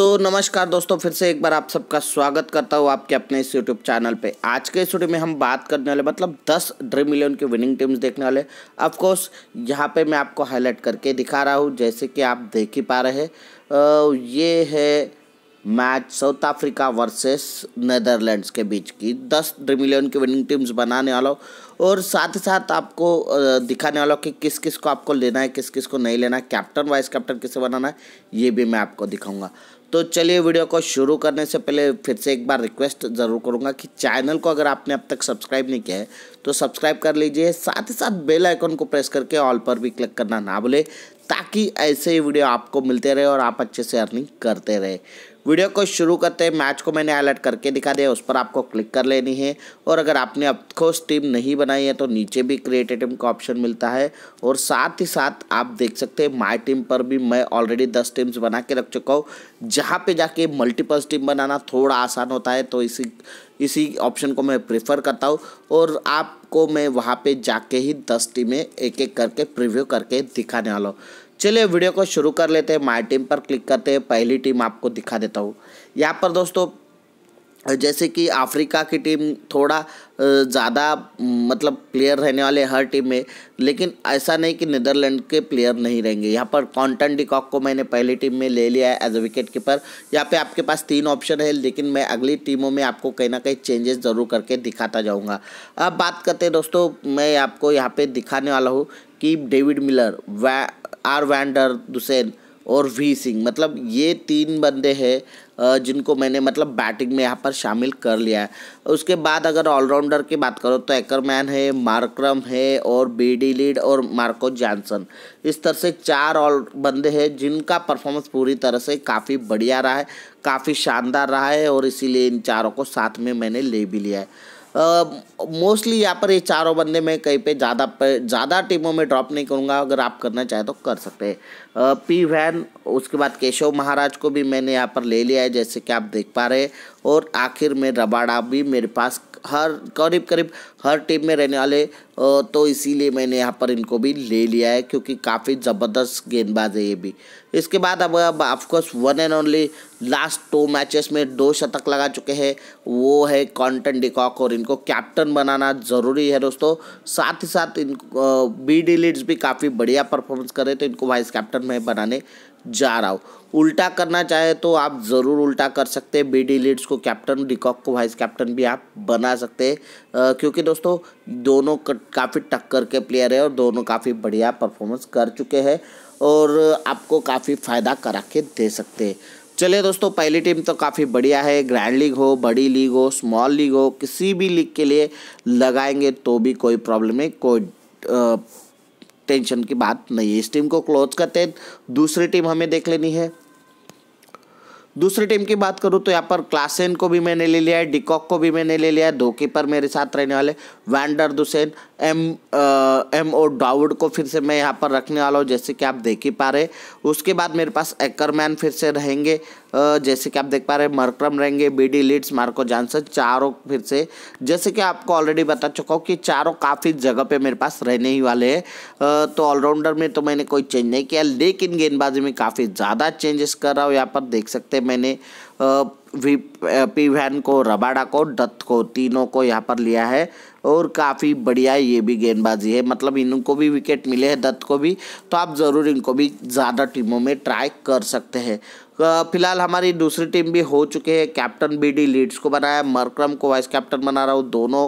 तो नमस्कार दोस्तों फिर से एक बार आप सबका स्वागत करता हूँ आपके अपने इस यूट्यूब चैनल पे आज के इस वीडियो में हम बात करने वाले मतलब 10 ड्रीम इलेवन की विनिंग टीम्स देखने वाले कोर्स यहाँ पे मैं आपको हाईलाइट करके दिखा रहा हूँ जैसे कि आप देख ही पा रहे हैं ये है match South Africa versus Netherlands के बीच की दस ड्रीम इलेवन की विनिंग टीम्स बनाने वाला और साथ ही साथ आपको दिखाने वाला कि किस किस को आपको लेना है किस किस को नहीं लेना है कैप्टन वाइस कैप्टन किसे बनाना है ये भी मैं आपको दिखाऊंगा तो चलिए वीडियो को शुरू करने से पहले फिर से एक बार रिक्वेस्ट ज़रूर करूँगा कि चैनल को अगर आपने अब तक सब्सक्राइब नहीं किया है तो सब्सक्राइब कर लीजिए साथ ही साथ बेल आइकन को प्रेस करके ऑल पर भी क्लिक करना ना भूले ताकि ऐसे ही वीडियो आपको मिलते रहे और आप अच्छे से अर्निंग करते रहे वीडियो को शुरू करते हैं मैच को मैंने अलर्ट करके दिखा दिया उस पर आपको क्लिक कर लेनी है और अगर आपने अब खोज टीम नहीं बनाई है तो नीचे भी क्रिएटेड टीम का ऑप्शन मिलता है और साथ ही साथ आप देख सकते हैं माई टीम पर भी मैं ऑलरेडी दस टीम्स बना के रख चुका हूँ जहाँ पे जाके मल्टीपल टीम बनाना थोड़ा आसान होता है तो इसी इसी ऑप्शन को मैं प्रेफर करता हूँ और आपको मैं वहाँ पर जाके ही दस टीमें एक एक करके प्रिव्यू करके दिखाने वाला हूँ चलिए वीडियो को शुरू कर लेते हैं माई टीम पर क्लिक करते हैं पहली टीम आपको दिखा देता हूँ यहाँ पर दोस्तों जैसे कि अफ्रीका की टीम थोड़ा ज़्यादा मतलब प्लेयर रहने वाले हर टीम में लेकिन ऐसा नहीं कि नीदरलैंड के प्लेयर नहीं रहेंगे यहाँ पर कॉन्टन डिकॉक को मैंने पहली टीम में ले लिया है एज अ विकेट कीपर यहाँ पे आपके पास तीन ऑप्शन है लेकिन मैं अगली टीमों में आपको कहीं ना कहीं चेंजेस ज़रूर करके दिखाता जाऊँगा अब बात करते हैं दोस्तों मैं आपको यहाँ पर दिखाने वाला हूँ कि डेविड मिलर वै आर वैंडर दुसैन और वी सिंह मतलब ये तीन बंदे हैं जिनको मैंने मतलब बैटिंग में यहाँ पर शामिल कर लिया है उसके बाद अगर ऑलराउंडर की बात करो तो एकरमैन है मार्क्रम है और बी डी लीड और मार्को जॉनसन इस तरह से चार ऑल बंदे हैं जिनका परफॉर्मेंस पूरी तरह से काफ़ी बढ़िया रहा है काफ़ी शानदार रहा है और इसीलिए इन चारों को साथ में मैंने ले भी लिया है मोस्टली यहाँ पर ये चारों बंदे मैं कहीं पे ज़्यादा ज़्यादा टीमों में ड्रॉप नहीं करूँगा अगर आप करना चाहें तो कर सकते हैं पी वैन उसके बाद केशव महाराज को भी मैंने यहाँ पर ले लिया है जैसे कि आप देख पा रहे हैं और आखिर में रबाड़ा भी मेरे पास हर करीब करीब हर टीम में रहने वाले तो इसीलिए मैंने यहाँ पर इनको भी ले लिया है क्योंकि काफ़ी ज़बरदस्त गेंदबाज है ये भी इसके बाद अब अब of course one and only last two matches में दो शतक लगा चुके हैं वो है कॉन्टन डिकॉक और इनको कैप्टन बनाना ज़रूरी है दोस्तों साथ ही साथ इन बी लीड्स भी काफ़ी बढ़िया परफॉर्मेंस करे तो इनको वाइस कैप्टन में बनाने जा रहा हूँ उल्टा करना चाहे तो आप ज़रूर उल्टा कर सकते हैं बी डी लीड्स को कैप्टन डिकॉक को वाइस कैप्टन भी आप बना सकते हैं क्योंकि दोस्तों दोनों काफ़ी टक्कर के प्लेयर है और दोनों काफ़ी बढ़िया परफॉर्मेंस कर चुके हैं और आपको काफ़ी फ़ायदा करा के दे सकते हैं चलिए दोस्तों पहली टीम तो काफ़ी बढ़िया है ग्रैंड लीग हो बड़ी लीग हो स्मॉल लीग हो किसी भी लीग के लिए लगाएंगे तो भी कोई प्रॉब्लम है कोई आ, टेंशन की बात नहीं है इस टीम को क्लोज करते हैं दूसरी टीम हमें देख लेनी है दूसरी टीम की बात करूं तो यहाँ पर क्लासेन को भी मैंने ले लिया है डिकॉक को भी मैंने ले लिया है दो कीपर मेरे साथ रहने वाले वैंडर दुसेन एम आ, एम ओ डाउड को फिर से मैं यहाँ पर रखने वाला हूँ जैसे कि आप देख ही पा रहे उसके बाद मेरे पास एकरमैन फिर से रहेंगे जैसे कि आप देख पा रहे हैं मरक्रम रहेंगे बीडी लीड्स मार्को जानसन चारों फिर से जैसे कि आपको ऑलरेडी बता चुका हूँ कि चारों काफ़ी जगह पे मेरे पास रहने ही वाले हैं तो ऑलराउंडर में तो मैंने कोई चेंज नहीं किया लेकिन गेंदबाजी में काफ़ी ज़्यादा चेंजेस कर रहा हूँ यहाँ पर देख सकते हैं मैंने वी पी वैन को रबाडा को दत्त को तीनों को यहाँ पर लिया है और काफ़ी बढ़िया ये भी गेंदबाजी है मतलब इनको भी विकेट मिले हैं दत्त को भी तो आप ज़रूर इनको भी ज़्यादा टीमों में ट्राई कर सकते हैं तो, फिलहाल हमारी दूसरी टीम भी हो चुके हैं कैप्टन बीडी लीड्स को बनाया मरक्रम को वाइस कैप्टन बना रहा हूँ दोनों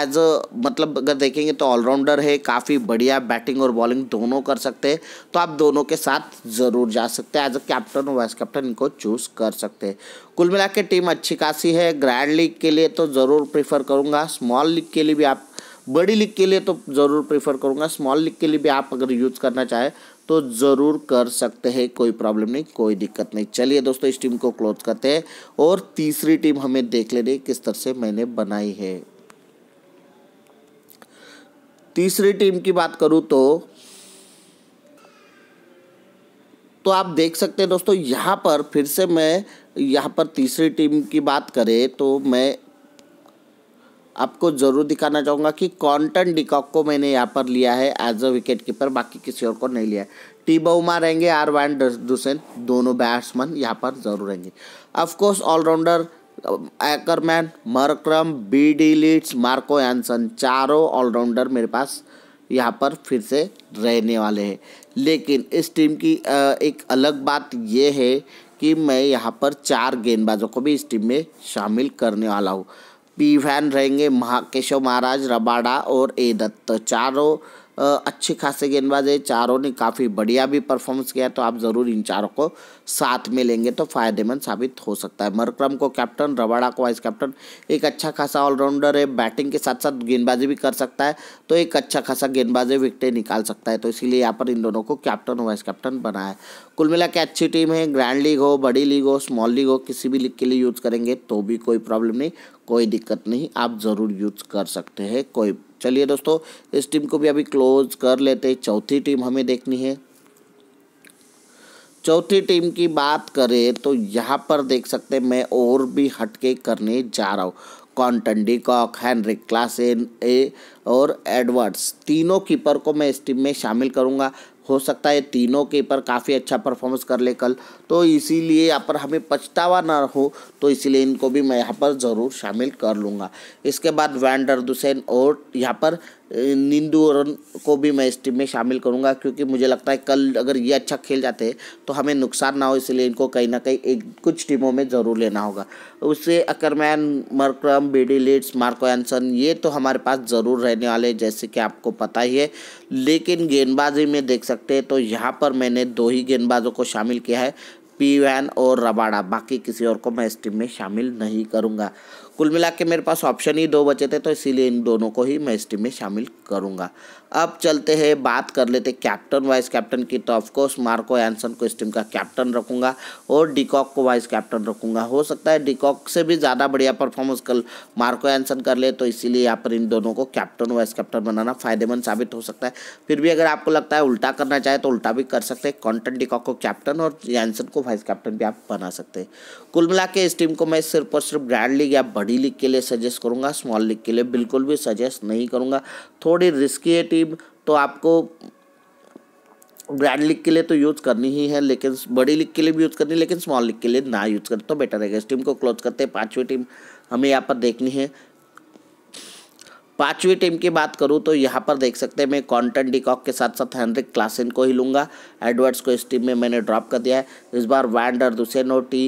एज अ मतलब अगर देखेंगे तो ऑलराउंडर है काफ़ी बढ़िया बैटिंग और बॉलिंग दोनों कर सकते हैं तो आप दोनों के साथ ज़रूर जा सकते हैं एज अ कैप्टन और वाइस कैप्टन इनको चूज़ कर सकते हैं कुल मिला के टीम अच्छी खासी है ग्रैंड लीग के लिए तो ज़रूर प्रीफर करूँगा स्मॉल लीग के लिए भी आप बड़ी लीग के लिए तो ज़रूर प्रीफर करूँगा स्मॉल लीग के लिए भी आप अगर यूज़ करना चाहें तो ज़रूर कर सकते हैं कोई प्रॉब्लम नहीं कोई दिक्कत नहीं चलिए दोस्तों इस टीम को क्लोज करते हैं और तीसरी टीम हमें देख लेनी किस तरह से मैंने बनाई है तीसरी टीम की बात करूं तो तो आप देख सकते हैं दोस्तों यहां पर फिर से मैं यहाँ पर तीसरी टीम की बात करें तो मैं आपको ज़रूर दिखाना चाहूँगा कि कॉन्टन डिकॉक को मैंने यहाँ पर लिया है एज अ विकेट कीपर बाकी किसी और को नहीं लिया है टी बहुमा रहेंगे आर वैन दुसेन दोनों बैट्समैन यहाँ पर ज़रूर रहेंगे of course allrounder Ackerman Markram B D Leeds Marco Jansen चारों ऑलराउंडर मेरे पास यहाँ पर फिर से रहने वाले हैं लेकिन इस टीम की uh, एक अलग बात ये है कि मैं यहाँ पर चार गेंदबाजों को भी इस टीम में शामिल करने वाला हूँ पी वैन रहेंगे महाकेशव महाराज रबाडा और ए दत्त तो चारों अच्छे खासे गेंदबाज है चारों ने काफ़ी बढ़िया भी परफॉर्मेंस किया तो आप ज़रूर इन चारों को साथ में लेंगे तो फायदेमंद साबित हो सकता है मरक्रम को कैप्टन रवाड़ा को वाइस कैप्टन एक अच्छा खासा ऑलराउंडर है बैटिंग के साथ साथ गेंदबाजी भी कर सकता है तो एक अच्छा खासा गेंदबाजी विकटें निकाल सकता है तो इसीलिए यहाँ पर इन दोनों को कैप्टन वाइस कैप्टन बनाया है कुल मिला के अच्छी टीम है ग्रैंड लीग हो बड़ी लीग हो स्मॉल लीग हो किसी भी लीग के लिए यूज़ करेंगे तो भी कोई प्रॉब्लम नहीं कोई दिक्कत नहीं आप ज़रूर यूज कर सकते हैं कोई चलिए दोस्तों इस टीम को भी अभी क्लोज कर लेते हैं चौथी टीम हमें देखनी है चौथी टीम की बात करें तो यहाँ पर देख सकते हैं मैं और भी हटके करने जा रहा हूँ कॉन्टन डिकॉक हैनरिक क्लासेन ए और एडवर्ड्स तीनों कीपर को मैं इस टीम में शामिल करूँगा हो सकता है तीनों कीपर काफ़ी अच्छा परफॉर्मेंस कर ले कल तो इसीलिए यहाँ पर हमें पछतावा ना हो तो इसीलिए इनको भी मैं यहाँ पर ज़रूर शामिल कर लूँगा इसके बाद वैंडर दुसैन और यहाँ पर निंदू रन को भी मैं इस टीम में शामिल करूंगा क्योंकि मुझे लगता है कल अगर ये अच्छा खेल जाते हैं तो हमें नुकसान ना हो इसलिए इनको कहीं ना कहीं एक कुछ टीमों में ज़रूर लेना होगा उससे अकरमैन मरक्रम बेडी लिट्स मार्को एनसन ये तो हमारे पास ज़रूर रहने वाले जैसे कि आपको पता ही है लेकिन गेंदबाजी में देख सकते हैं तो यहाँ पर मैंने दो ही गेंदबाजों को शामिल किया है पी वैन और रबाड़ा बाकी किसी और को मैं इस टीम में शामिल नहीं करूँगा कुल मिला के मेरे पास ऑप्शन ही दो बचे थे तो इसीलिए इन दोनों को ही मैं इस टीम में शामिल करूँगा अब चलते हैं बात कर लेते कैप्टन वाइस कैप्टन की तो ऑफकोर्स मार्को एनसन को इस टीम का कैप्टन रखूँगा और डिकॉक को वाइस कैप्टन रखूँगा हो सकता है डिकॉक से भी ज़्यादा बढ़िया परफॉर्मेंस कल मार्को एनसन कर ले तो इसीलिए यहाँ पर इन दोनों को कैप्टन वाइस कैप्टन बनाना फ़ायदेमंद साबित हो सकता है फिर भी अगर आपको लगता है उल्टा करना चाहे तो उल्टा भी कर सकते हैं कॉन्टन डिकॉक को कैप्टन और एनसन को वाइस कैप्टन भी आप बना सकते हैं कुल मिला के इस टीम को मैं सिर्फ और सिर्फ ब्रैंड लीग या बड़ी लीग के लिए सजेस्ट करूँगा स्मॉल लीग के लिए बिल्कुल भी सजेस्ट नहीं करूँगा थोड़ी रिस्की है टीम तो आपको ग्रैंड लीग के लिए तो यूज़ करनी ही है लेकिन बड़ी लीग के लिए भी यूज़ करनी लेकिन स्मॉल लीग के लिए ना यूज़ करें तो बेटर रहेगा इस टीम को क्लोज करते हैं पाँचवीं टीम हमें यहाँ पर देखनी है पांचवी टीम की बात करूँ तो यहाँ पर देख सकते हैं मैं कॉन्टन डिकॉक के साथ साथ हेनरिक क्लासिन को ही लूँगा एडवर्ड्स को इस टीम में मैंने ड्रॉप कर दिया है इस बार वैंडर दुसेन टी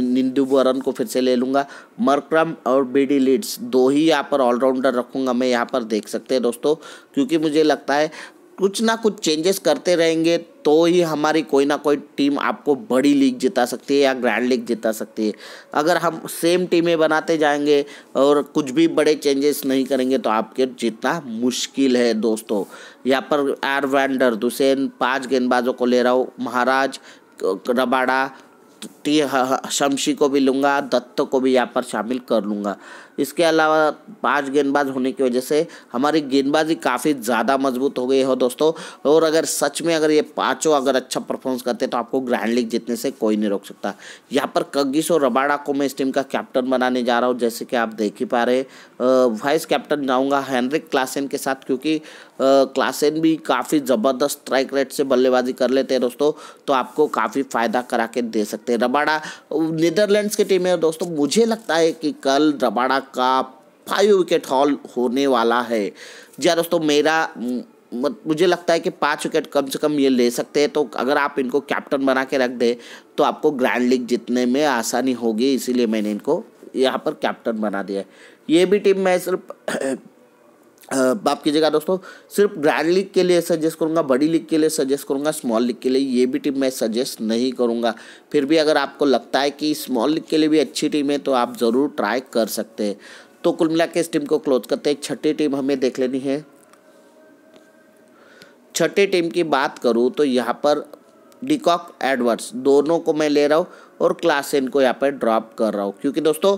निंदुबरन को फिर से ले लूँगा मरक्रम और बीडी लीड्स दो ही यहाँ पर ऑलराउंडर रखूँगा मैं यहाँ पर देख सकते हैं दोस्तों क्योंकि मुझे लगता है कुछ ना कुछ चेंजेस करते रहेंगे तो ही हमारी कोई ना कोई टीम आपको बड़ी लीग जिता सकती है या ग्रैंड लीग जिता सकती है अगर हम सेम टीमें बनाते जाएंगे और कुछ भी बड़े चेंजेस नहीं करेंगे तो आपके जीतना मुश्किल है दोस्तों यहाँ पर वैंडर दुसैन पांच गेंदबाजों को ले रहा हूँ महाराज रबाड़ा टी शमशी को भी लूँगा दत्त को भी यहाँ पर शामिल कर लूँगा इसके अलावा पांच गेंदबाज होने की वजह से हमारी गेंदबाजी काफ़ी ज़्यादा मजबूत हो गई हो दोस्तों और अगर सच में अगर ये पाँचों अगर अच्छा परफॉर्मेंस करते तो आपको ग्रैंड लीग जीतने से कोई नहीं रोक सकता यहाँ पर कग्गिस और रबाड़ा को मैं इस टीम का कैप्टन बनाने जा रहा हूँ जैसे कि आप देख ही पा रहे वाइस कैप्टन जाऊँगा हैंनरिक क्लासेन के साथ क्योंकि क्लासेन भी काफ़ी ज़बरदस्त स्ट्राइक रेट से बल्लेबाजी कर लेते हैं दोस्तों तो आपको काफ़ी फ़ायदा करा के दे सकते हैं हैं रबाड़ा नीदरलैंड्स की टीम है दोस्तों मुझे लगता है कि कल रबाड़ा का फाइव विकेट हॉल होने वाला है जी हाँ दोस्तों मेरा मुझे लगता है कि पाँच विकेट कम से कम ये ले सकते हैं तो अगर आप इनको कैप्टन बना के रख दें तो आपको ग्रैंड लीग जीतने में आसानी होगी इसीलिए मैंने इनको यहाँ पर कैप्टन बना दिया है ये भी टीम मैं सिर्फ बाप कीजिएगा दोस्तों सिर्फ ग्रैंड लीग के लिए सजेस्ट करूंगा बड़ी लीग के लिए सजेस्ट करूंगा स्मॉल लीग के लिए ये भी टीम मैं सजेस्ट नहीं करूंगा फिर भी अगर आपको लगता है कि स्मॉल लीग के लिए भी अच्छी टीम है तो आप ज़रूर ट्राई कर सकते हैं तो कुल मिला के इस टीम को क्लोज करते हैं छठी टीम हमें देख लेनी है छठी टीम की बात करूँ तो यहाँ पर डिकॉक एडवर्ड्स दोनों को मैं ले रहा हूँ और क्लासेन को यहाँ पर ड्रॉप कर रहा हूँ क्योंकि दोस्तों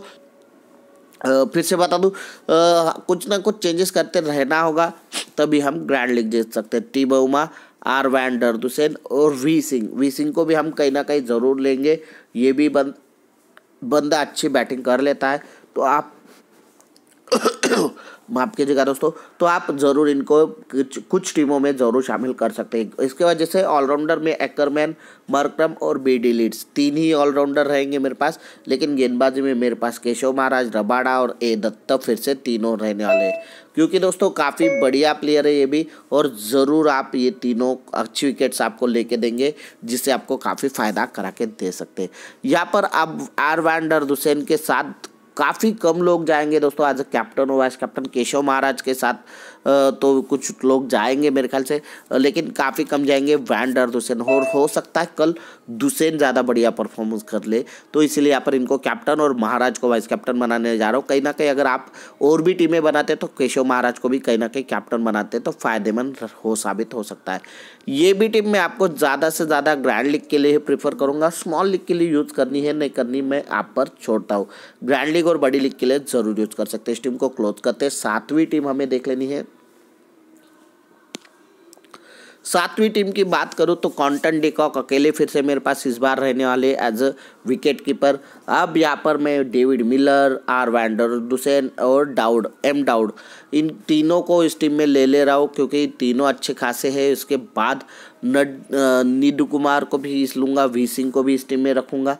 फिर से बता दूँ कुछ ना कुछ चेंजेस करते रहना होगा तभी हम ग्रैंड लीग जीत सकते हैं T Bavuma R van der Dussen और वी सिंह वी सिंह को भी हम कहीं ना कहीं ज़रूर लेंगे ये भी बंद बंदा अच्छी बैटिंग कर लेता है तो आप माफ़ कीजिएगा दोस्तों तो आप ज़रूर इनको कुछ कुछ टीमों में ज़रूर शामिल कर सकते हैं इसके बाद जैसे ऑलराउंडर में एकरमैन मरक्रम और बी डी लीड्स तीन ही ऑलराउंडर रहेंगे मेरे पास लेकिन गेंदबाजी में मेरे पास केशव महाराज रबाड़ा और ए दत्त फिर से तीनों रहने वाले हैं क्योंकि दोस्तों काफ़ी बढ़िया प्लेयर है ये भी और ज़रूर आप ये तीनों अच्छी विकेट्स आपको लेके देंगे जिससे आपको काफ़ी फ़ायदा करा के दे सकते हैं यहाँ पर आप आर वैंडर दुसैन के साथ काफ़ी कम लोग जाएंगे दोस्तों आज कैप्टन और वाइस कैप्टन केशव महाराज के साथ तो कुछ लोग जाएंगे मेरे ख्याल से लेकिन काफ़ी कम जाएंगे वैंडर दुसेन और हो सकता है कल दुसेन ज़्यादा बढ़िया परफॉर्मेंस कर ले तो इसीलिए यहाँ पर इनको कैप्टन और महाराज को वाइस कैप्टन बनाने जा रहा हूँ कहीं ना कहीं अगर आप और भी टीमें बनाते तो केशव महाराज को भी कहीं ना कहीं कैप्टन बनाते तो फ़ायदेमंद हो साबित हो सकता है ये भी टीम मैं आपको ज़्यादा से ज़्यादा ग्रैंड लीग के लिए प्रीफर करूँगा स्मॉल लीग के लिए यूज़ करनी है नहीं करनी मैं आप पर छोड़ता हूँ ग्रैंड लीग और बड़ी लीग के लिए ज़रूर यूज़ कर सकते हैं इस टीम को क्लोज करते हैं सातवीं टीम हमें देख लेनी है सातवीं टीम की बात करूँ तो कॉन्टन डिकॉक अकेले फिर से मेरे पास इस बार रहने वाले एज अ विकेट कीपर अब यहाँ पर मैं David Miller R wander Dussen और डाउड एम डाउड इन तीनों को इस टीम में ले ले रहा हूँ क्योंकि तीनों अच्छे खासे हैं इसके बाद नड कुमार को भी इस लूँगा वी सिंह को भी इस टीम में रखूँगा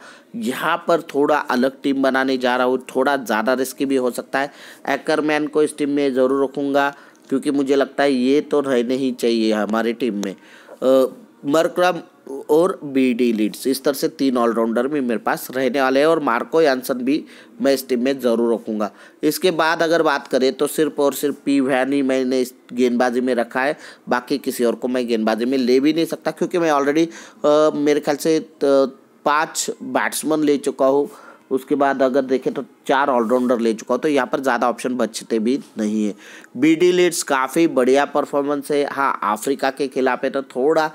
यहाँ पर थोड़ा अलग टीम बनाने जा रहा हूँ थोड़ा ज़्यादा रिस्की भी हो सकता है एकरमैन को इस टीम में ज़रूर रखूँगा क्योंकि मुझे लगता है ये तो रहने ही चाहिए हमारी टीम में मरक्रम और बी डी लीड्स इस तरह से तीन ऑलराउंडर भी मेरे पास रहने वाले हैं और मार्को यानसन भी मैं इस टीम में ज़रूर रखूँगा इसके बाद अगर बात करें तो सिर्फ और सिर्फ पी वैन ही मैंने इस गेंदबाजी में रखा है बाकी किसी और को मैं गेंदबाजी में ले भी नहीं सकता क्योंकि मैं ऑलरेडी मेरे ख्याल से पाँच बैट्समैन ले चुका हूँ उसके बाद अगर देखें तो चार ऑलराउंडर ले चुका हो तो यहाँ पर ज़्यादा ऑप्शन बचते भी नहीं है बी डी लीड्स काफ़ी बढ़िया परफॉर्मेंस है हाँ अफ्रीका के खिलाफ है तो थोड़ा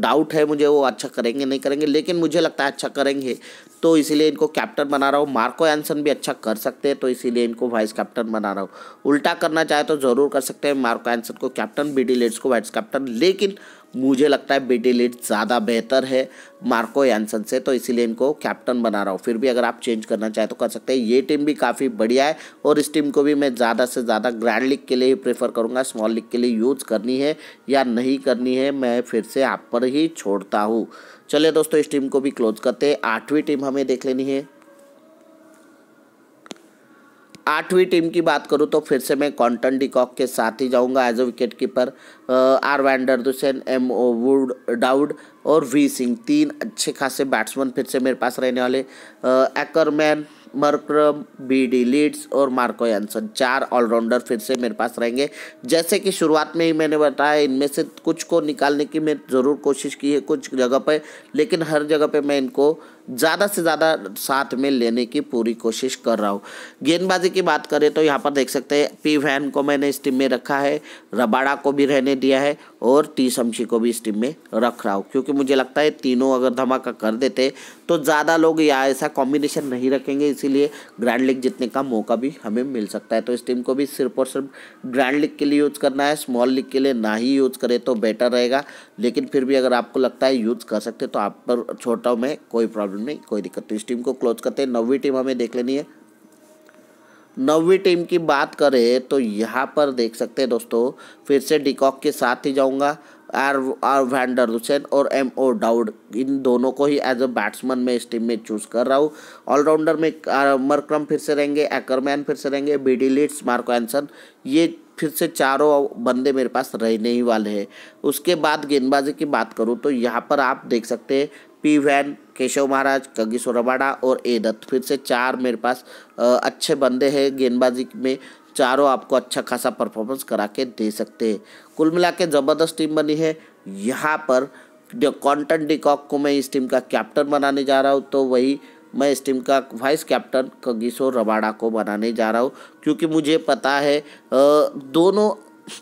डाउट है मुझे वो अच्छा करेंगे नहीं करेंगे लेकिन मुझे लगता है अच्छा करेंगे तो इसीलिए इनको कैप्टन बना रहा हूँ मार्को एंसन भी अच्छा कर सकते हैं तो इसीलिए इनको वाइस कैप्टन बना रहा हूँ उल्टा करना चाहे तो ज़रूर कर सकते हैं मार्को एंसन को कैप्टन बी डी लीड्स को वाइस कैप्टन लेकिन मुझे लगता है बेटी लीड ज़्यादा बेहतर है मार्को यानसन से तो इसीलिए इनको कैप्टन बना रहा हूँ फिर भी अगर आप चेंज करना चाहें तो कर सकते हैं ये टीम भी काफ़ी बढ़िया है और इस टीम को भी मैं ज़्यादा से ज़्यादा ग्रैंड लीग के लिए ही प्रेफर करूँगा स्मॉल लीग के लिए यूज़ करनी है या नहीं करनी है मैं फिर से आप पर ही छोड़ता हूँ चलिए दोस्तों इस टीम को भी क्लोज करते हैं आठवीं टीम हमें देख लेनी है आठवीं टीम की बात करूँ तो फिर से मैं कॉन्टन डिकॉक के साथ ही जाऊँगा as a wicket keeper R van der Dussen M O वुड डाउड और वी सिंह तीन अच्छे खासे बैट्समैन फिर से मेरे पास रहने वाले Ackerman Markram B D Leeds और मार्को एंसन चार ऑलराउंडर फिर से मेरे पास रहेंगे जैसे कि शुरुआत में ही मैंने बताया इनमें से कुछ को निकालने की मैं ज़रूर कोशिश की है कुछ जगह पर लेकिन हर जगह पर मैं इनको ज़्यादा से ज़्यादा साथ में लेने की पूरी कोशिश कर रहा हूँ गेंदबाजी की बात करें तो यहाँ पर देख सकते हैं पी वैन को मैंने इस टीम में रखा है रबाड़ा को भी रहने दिया है और टी शमशी को भी इस टीम में रख रहा हूँ क्योंकि मुझे लगता है तीनों अगर धमाका कर देते तो ज़्यादा लोग या ऐसा कॉम्बिनेशन नहीं रखेंगे इसीलिए ग्रैंड लीग जीतने का मौका भी हमें मिल सकता है तो इस टीम को भी सिर्फ और सिर्फ ग्रैंड लीग के लिए यूज़ करना है स्मॉल लीग के लिए ना ही यूज़ करें तो बेटर रहेगा लेकिन फिर भी अगर आपको लगता है यूज़ कर सकते तो आप पर छोटा में कोई प्रॉब्लम प्रॉब्लम नहीं कोई दिक्कत तो इस टीम को क्लोज करते हैं नवी टीम हमें देख लेनी है नवी टीम की बात करें तो यहाँ पर देख सकते हैं दोस्तों फिर से डिकॉक के साथ ही जाऊँगा आर आर वैंडर हुसैन और एम ओ डाउड इन दोनों को ही एज अ बैट्समैन में इस टीम में चूज़ कर रहा हूँ ऑलराउंडर में मरक्रम फिर से रहेंगे एकरमैन फिर से रहेंगे B D Leeds Marco Jansen ये फिर से चारों बंदे मेरे पास रहने ही वाले हैं उसके बाद गेंदबाजी की बात करूँ तो यहाँ पर आप देख सकते हैं P van Keshav Maharaj Kagiso Rabada और ए दत्त फिर से चार मेरे पास अच्छे बंदे हैं गेंदबाजी में चारों आपको अच्छा खासा परफॉर्मेंस करा के दे सकते हैं कुल मिला के ज़बरदस्त टीम बनी है यहाँ पर कॉन्टन डिकॉक को मैं इस टीम का कैप्टन बनाने जा रहा हूँ तो वही मैं इस टीम का वाइस कैप्टन कगिसो रबाड़ा को बनाने जा रहा हूँ क्योंकि मुझे पता है दोनों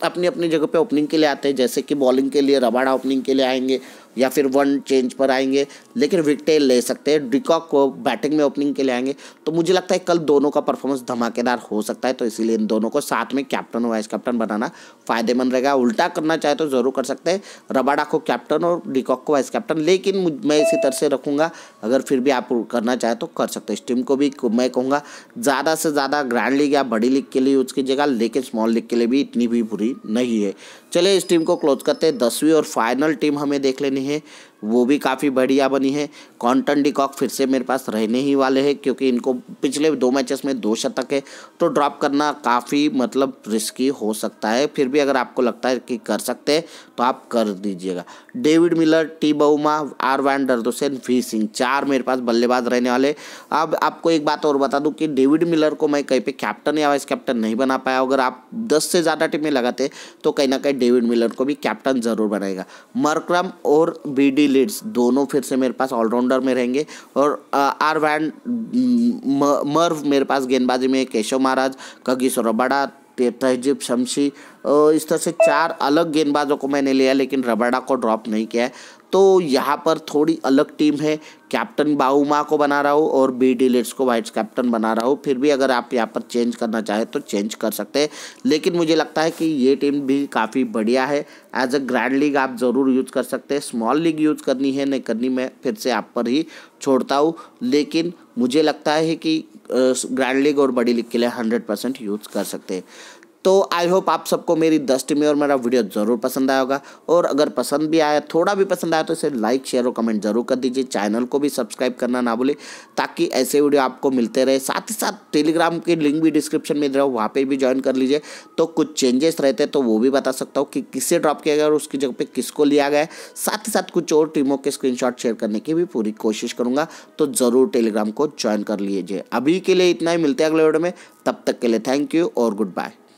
अपनी अपनी जगह पे ओपनिंग के लिए आते हैं जैसे कि बॉलिंग के लिए रबाड़ा ओपनिंग के लिए आएंगे या फिर वन चेंज पर आएंगे लेकिन विकटेल ले सकते हैं डिकॉक को बैटिंग में ओपनिंग के लिए आएंगे तो मुझे लगता है कल दोनों का परफॉर्मेंस धमाकेदार हो सकता है तो इसीलिए इन दोनों को साथ में कैप्टन और वाइस कैप्टन बनाना फ़ायदेमंद रहेगा उल्टा करना चाहे तो ज़रूर कर सकते हैं रबाडा को कैप्टन और डिकॉक को वाइस कैप्टन लेकिन मैं इसी तरह से रखूँगा अगर फिर भी आप करना चाहे तो कर सकते हैं इस टीम को भी मैं कहूँगा ज़्यादा से ज़्यादा ग्रैंड लीग या बड़ी लीग के लिए यूज़ कीजिएगा लेकिन स्मॉल लीग के लिए भी इतनी भी बुरी नहीं है चलिए इस टीम को क्लोज करते हैं दसवीं और फाइनल टीम हमें देख लेनी है वो भी काफ़ी बढ़िया बनी है कॉन्टन डिकॉक फिर से मेरे पास रहने ही वाले हैं क्योंकि इनको पिछले दो मैचेस में दो शतक है तो ड्रॉप करना काफ़ी मतलब रिस्की हो सकता है फिर भी अगर आपको लगता है कि कर सकते हैं तो आप कर दीजिएगा David Miller T Bavuma R van der Dussen V Singh चार मेरे पास बल्लेबाज रहने वाले अब आपको एक बात और बता दूँ कि डेविड मिलर को मैं कहीं पर कैप्टन या वाइस कैप्टन नहीं बना पाया अगर आप दस से ज़्यादा टीमें लगाते तो कहीं ना कहीं डेविड मिलर को भी कैप्टन ज़रूर बनाएगा मरक्रम और बी डी लीड्स दोनों फिर से मेरे पास ऑलराउंडर में रहेंगे और आर वैन मर्व मेरे पास गेंदबाजी में केशव महाराज कगिस रबाडा तहजीब शमशी इस तरह से चार अलग गेंदबाजों को मैंने लिया लेकिन रबाडा को ड्रॉप नहीं किया है तो यहाँ पर थोड़ी अलग टीम है कैप्टन बाउमा को बना रहा हो और बी लेट्स को वाइट्स कैप्टन बना रहा हो फिर भी अगर आप यहाँ पर चेंज करना चाहें तो चेंज कर सकते हैं लेकिन मुझे लगता है कि ये टीम भी काफ़ी बढ़िया है एज अ ग्रैंड लीग आप ज़रूर यूज़ कर सकते हैं स्मॉल लीग यूज़ करनी है नहीं करनी मैं फिर से आप पर ही छोड़ता हूँ लेकिन मुझे लगता है कि ग्रैंड लीग और बड़ी लीग के लिए हंड्रेड परसेंट यूज़ कर सकते हैं तो आई होप आप सबको मेरी दृष्टि में और मेरा वीडियो ज़रूर पसंद आया होगा और अगर पसंद भी आया थोड़ा भी पसंद आया तो इसे लाइक शेयर और कमेंट जरूर कर दीजिए चैनल को भी सब्सक्राइब करना ना भूले ताकि ऐसे वीडियो आपको मिलते रहे साथ ही साथ टेलीग्राम की लिंक भी डिस्क्रिप्शन में दे रहा हूँ वहाँ पर भी ज्वाइन कर लीजिए तो कुछ चेंजेस रहते तो वो भी बता सकता हूँ कि किससे ड्रॉप किया गया और उसकी जगह पर किसको लिया गया साथ ही साथ कुछ और टीमों के स्क्रीन शेयर करने की भी पूरी कोशिश करूँगा तो ज़रूर टेलीग्राम को ज्वाइन कर लीजिए अभी के लिए इतना ही मिलते हैं अगले वीडियो में तब तक के लिए थैंक यू और गुड बाय